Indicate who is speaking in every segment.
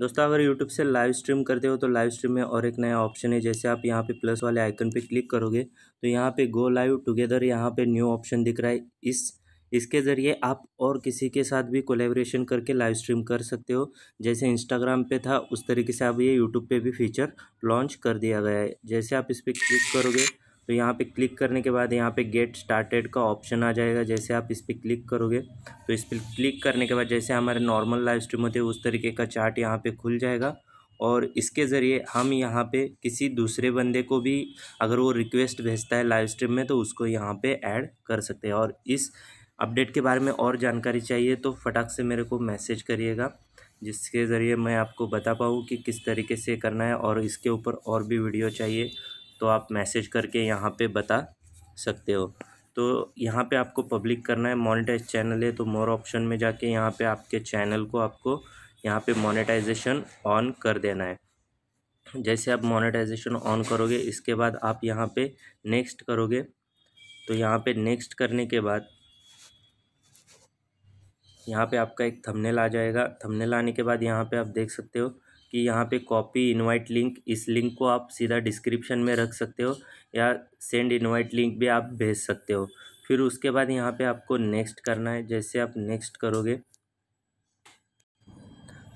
Speaker 1: दोस्तों अगर यूट्यूब से लाइव स्ट्रीम करते हो तो लाइव स्ट्रीम में और एक नया ऑप्शन है जैसे आप यहाँ पे प्लस वाले आइकन पे क्लिक करोगे तो यहाँ पे गो लाइव टुगेदर यहाँ पे न्यू ऑप्शन दिख रहा है इस इसके ज़रिए आप और किसी के साथ भी कोलेब्रेशन करके लाइव स्ट्रीम कर सकते हो जैसे इंस्टाग्राम पे था उस तरीके से अब ये यूट्यूब पर भी फीचर लॉन्च कर दिया गया है जैसे आप इस पर क्लिक करोगे तो यहाँ पे क्लिक करने के बाद यहाँ पे गेट स्टार्टेड का ऑप्शन आ जाएगा जैसे आप इस पर क्लिक करोगे तो इस पर क्लिक करने के बाद जैसे हमारे नॉर्मल लाइव स्ट्रीम होते हैं उस तरीके का चार्ट यहाँ पे खुल जाएगा और इसके ज़रिए हम यहाँ पे किसी दूसरे बंदे को भी अगर वो रिक्वेस्ट भेजता है लाइव स्ट्रीम में तो उसको यहाँ पर ऐड कर सकते हैं और इस अपडेट के बारे में और जानकारी चाहिए तो फटाक से मेरे को मैसेज करिएगा जिसके ज़रिए मैं आपको बता पाऊँ कि किस तरीके से करना है और इसके ऊपर और भी वीडियो चाहिए तो आप मैसेज करके यहाँ पे बता सकते हो तो यहाँ पे आपको पब्लिक करना है मोनेटाइज चैनल है तो मोर ऑप्शन में जाके यहाँ पे आपके चैनल को आपको यहाँ पे मोनेटाइजेशन ऑन कर देना है जैसे आप मोनेटाइजेशन ऑन करोगे इसके बाद आप यहाँ पे नेक्स्ट करोगे तो यहाँ पे नेक्स्ट करने के बाद यहाँ पे आपका एक थंबनेल आ जाएगा थंबनेल आने के बाद यहाँ पे आप देख सकते हो कि यहाँ पे कॉपी इनवाइट लिंक इस लिंक को आप सीधा डिस्क्रिप्शन में रख सकते हो या सेंड इनवाइट लिंक भी आप भेज सकते हो फिर उसके बाद यहाँ पे आपको नेक्स्ट करना है जैसे आप नेक्स्ट करोगे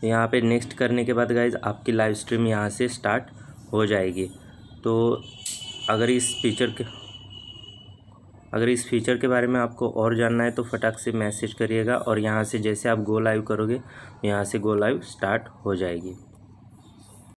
Speaker 1: यहाँ पे नेक्स्ट करने के बाद गाइज आपकी लाइव स्ट्रीम यहाँ से स्टार्ट हो जाएगी तो अगर इस फीचर के अगर इस फीचर के बारे में आपको और जानना है तो फटाक से मैसेज करिएगा और यहाँ से जैसे आप गो लाइव करोगे यहाँ से गो लाइव स्टार्ट हो जाएगी